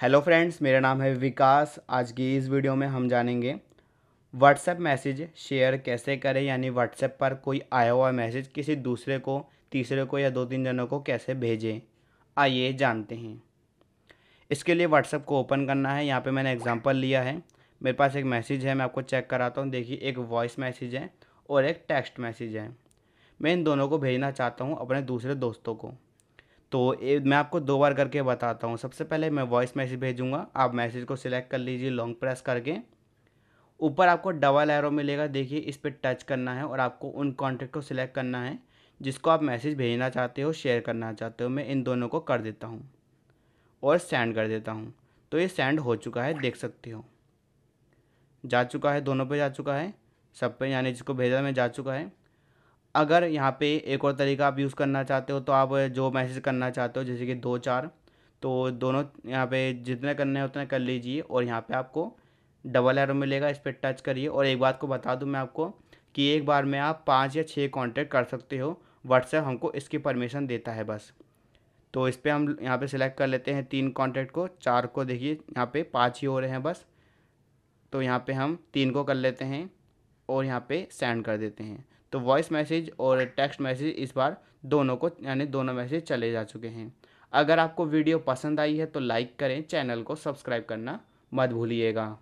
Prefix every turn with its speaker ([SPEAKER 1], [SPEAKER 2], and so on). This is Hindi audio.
[SPEAKER 1] हेलो फ्रेंड्स मेरा नाम है विकास आज की इस वीडियो में हम जानेंगे व्हाट्सएप मैसेज शेयर कैसे करें यानी व्हाट्सएप पर कोई आया हुआ मैसेज किसी दूसरे को तीसरे को या दो तीन जनों को कैसे भेजें आइए जानते हैं इसके लिए व्हाट्सएप को ओपन करना है यहाँ पे मैंने एग्जांपल लिया है मेरे पास एक मैसेज है मैं आपको चेक कराता हूँ देखिए एक वॉइस मैसेज है और एक टेक्स्ट मैसेज है मैं इन दोनों को भेजना चाहता हूँ अपने दूसरे दोस्तों को तो ए, मैं आपको दो बार करके बताता हूँ सबसे पहले मैं वॉइस मैसेज भेजूँगा आप मैसेज को सिलेक्ट कर लीजिए लॉन्ग प्रेस करके ऊपर आपको डबल एरो मिलेगा देखिए इस पर टच करना है और आपको उन कॉन्टेक्ट को सिलेक्ट करना है जिसको आप मैसेज भेजना चाहते हो शेयर करना चाहते हो मैं इन दोनों को कर देता हूँ और सेंड कर देता हूँ तो ये सेंड हो चुका है देख सकते हो जा चुका है दोनों पे जा चुका है सब पे यानी जिसको भेजा मैं जा चुका है अगर यहाँ पे एक और तरीका आप यूज़ करना चाहते हो तो आप जो मैसेज करना चाहते हो जैसे कि दो चार तो दोनों यहाँ पे जितने करने हैं उतने कर लीजिए और यहाँ पे आपको डबल एरो मिलेगा इस पर टच करिए और एक बात को बता दूँ मैं आपको कि एक बार में आप पाँच या छः कॉन्टैक्ट कर सकते हो व्हाट्सएप हमको इसकी परमिशन देता है बस तो इस पर हम यहाँ पर सिलेक्ट कर लेते हैं तीन कॉन्टैक्ट को चार को देखिए यहाँ पर पाँच ही हो रहे हैं बस तो यहाँ पर हम तीन को कर लेते हैं और यहाँ पर सेंड कर देते हैं तो वॉइस मैसेज और टेक्स्ट मैसेज इस बार दोनों को यानी दोनों मैसेज चले जा चुके हैं अगर आपको वीडियो पसंद आई है तो लाइक करें चैनल को सब्सक्राइब करना मत भूलिएगा